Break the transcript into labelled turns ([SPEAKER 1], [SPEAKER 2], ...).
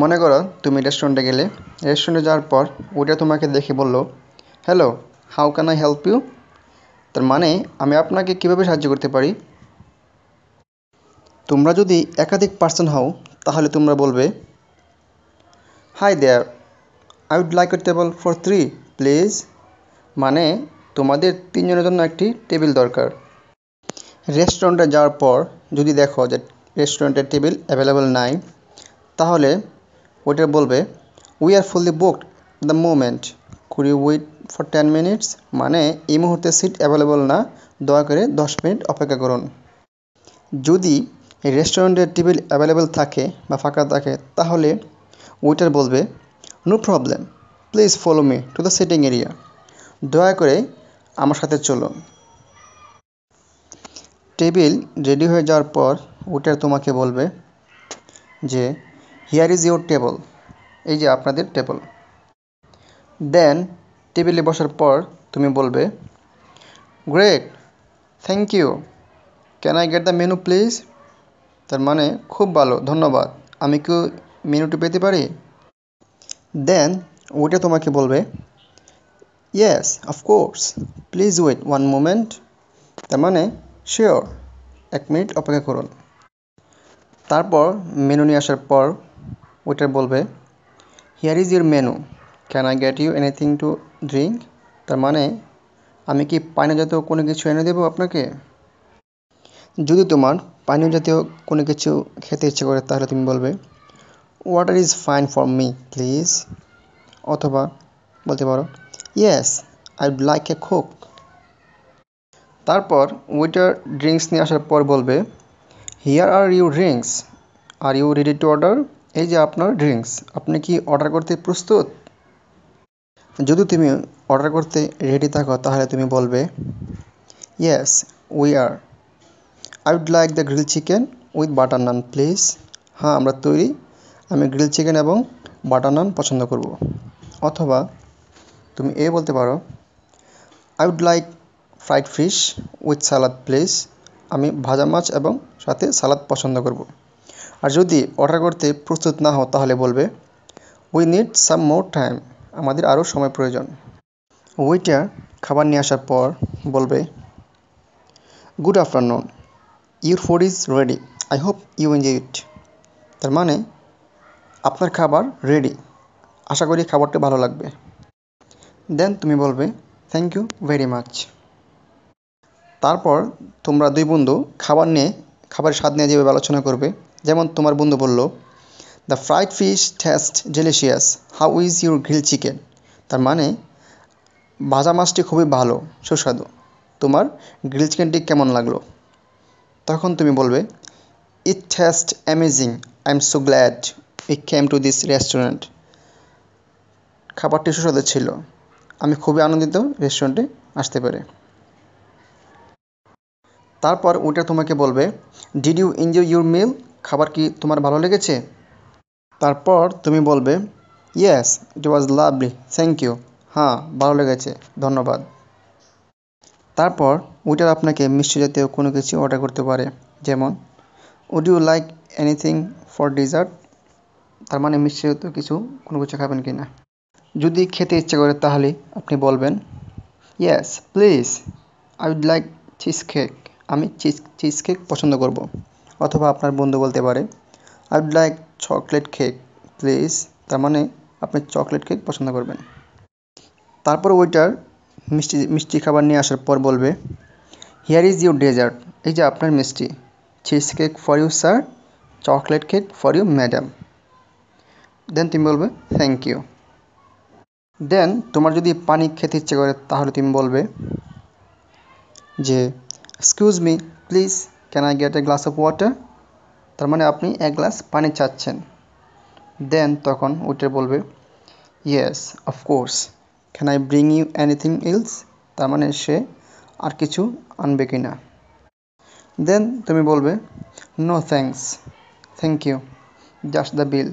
[SPEAKER 1] মনে করো তুমি রেস্টুরেন্টে গেলে রেস্টুরেন্টে যাওয়ার পর ওইটা তোমাকে দেখে বললো hello how can I help you তার মানে আমি আপনাকে কীভাবে সাহায্য করতে পারি তোমরা যদি একাধিক পার্সন হও তাহলে তোমরা বলবে hi there I would like a table for three please মানে তোমাদের তিনজনের জন্য একটি টেবিল দরকার রেস্টুরেন্টে যাওয়ার পর যদি দেখো যে রেস্টুরেন্টের টেবিল অ্যাভেলেবেল নাই তাহলে ওয়েটার বলবে we are fully booked the moment could you wait for ten minutes মানে এই মুহূর্তে সিট অ্যাভেলেবল না দয়া করে দশ মিনিট অপেক্ষা করুন যদি রেস্টুরেন্টের টেবিল অ্যাভেলেবেল থাকে বা ফাঁকা থাকে তাহলে ওয়েটার বলবে no problem please follow me to the seating area দয়া করে আমার সাথে চলো টেবিল রেডি হয়ে যাওয়ার পর ওয়েটার তোমাকে বলবে যে হিয়ার ইজ ইউর টেবল এই যে আপনাদের টেবল দেন টেবিলে বসার পর তুমি বলবে great thank you can I get the menu please তার মানে খুব ভালো ধন্যবাদ আমি কি মেনুটি পেতে পারি দেন ওইটা তোমাকে বলবে yes of course please wait one moment তার মানে শিওর এক মিনিট অপেক্ষা করুন তারপর মেনু নিয়ে আসার পর ওয়েটার বলবে here is your menu can I get you anything to drink তার মানে আমি কি পানীয় জাতীয় কোনো কিছু এনে দেবো আপনাকে যদি তোমার পানীয় জাতীয় কোনো কিছু খেতে ইচ্ছে করে তাহলে তুমি বলবে water is fine for me please অথবা বলতে পারো yes I like a coke তারপর ওয়েটার ড্রিঙ্কস নিয়ে আসার পর বলবে here are you drinks are you ready to order এই যে আপনার ড্রিঙ্কস আপনি কি অর্ডার করতে প্রস্তুত যদি তুমি অর্ডার করতে রেডি থাকো তাহলে তুমি বলবে yes we are I would like the grill chicken with butter naan please হ্যাঁ আমরা তৈরি আমি গ্রিল চিকেন এবং বাটার নান পছন্দ করব অথবা তুমি এ বলতে পারো I would like fried fish with salad please আমি ভাজা মাছ এবং সাথে সালাদ পছন্দ করব আর যদি অর্ডার করতে প্রস্তুত না হও তাহলে বলবে we need some more time আমাদের আরও সময় প্রয়োজন ওইটা খাবার নিয়ে আসার পর বলবে good afternoon your food is ready I hope you enjoy it তার মানে আপনার খাবার রেডি আশা করি খাবারটা ভালো লাগবে দেন তুমি বলবে থ্যাংক ইউ ভেরি মাচ তারপর তোমরা দুই বন্ধু খাবার নিয়ে খাবারের স্বাদ নিয়ে যেভাবে আলোচনা করবে যেমন তোমার বন্ধু বলল the fried fish taste delicious how is your grill chicken তার মানে ভাজা মাছটি খুবই ভালো সুস্বাদু তোমার গ্রিল চিকেনটি কেমন লাগলো তখন তুমি বলবে it taste amazing I am so glad I came to this restaurant খাবারটি সুস্বাদু ছিল আমি খুবই আনন্দিত রেস্টুরেন্টে আসতে পারে তারপর ওটা তোমাকে বলবে did you enjoy your meal খাবার কি তোমার ভালো লেগেছে তারপর তুমি বলবে yes it was lovely thank you হ্যাঁ ভালো লেগেছে ধন্যবাদ তারপর ওইটার আপনাকে মিষ্টি জাতীয় কোনো কিছু অর্ডার করতে পারে যেমন would you like anything for dessert তার মানে মিষ্টি জাতীয় কিছু কোনো কিছু খাবেন কি না যদি খেতে ইচ্ছে করে তাহলে আপনি বলবেন yes please I would like cheese cake আমি চিজ চিজ কেক পছন্দ করব অথবা আপনার বন্ধু বলতে পারে I would like chocolate cake please তার মানে আপনি চকলেট কেক পছন্দ করবেন তারপর ওইটার মিষ্টি মিষ্টি খাবার নিয়ে আসার পর বলবে হিয়ার ইজ ইউর ডেজার্ট এই যে আপনার মিষ্টি cheese cake for you sir chocolate cake for you madam then তুমি বলবে থ্যাংক ইউ দেন তোমার যদি পানি খেতে ইচ্ছে করে তাহলে তুমি বলবে যে excuse me please can I get a glass of water তার মানে আপনি এক গ্লাস পানি চাচ্ছেন দেন তখন ওইটা বলবে yes of course can I bring you anything else তার মানে সে আর কিছু আনবে কি না দেন তুমি বলবে no thanks thank you just the bill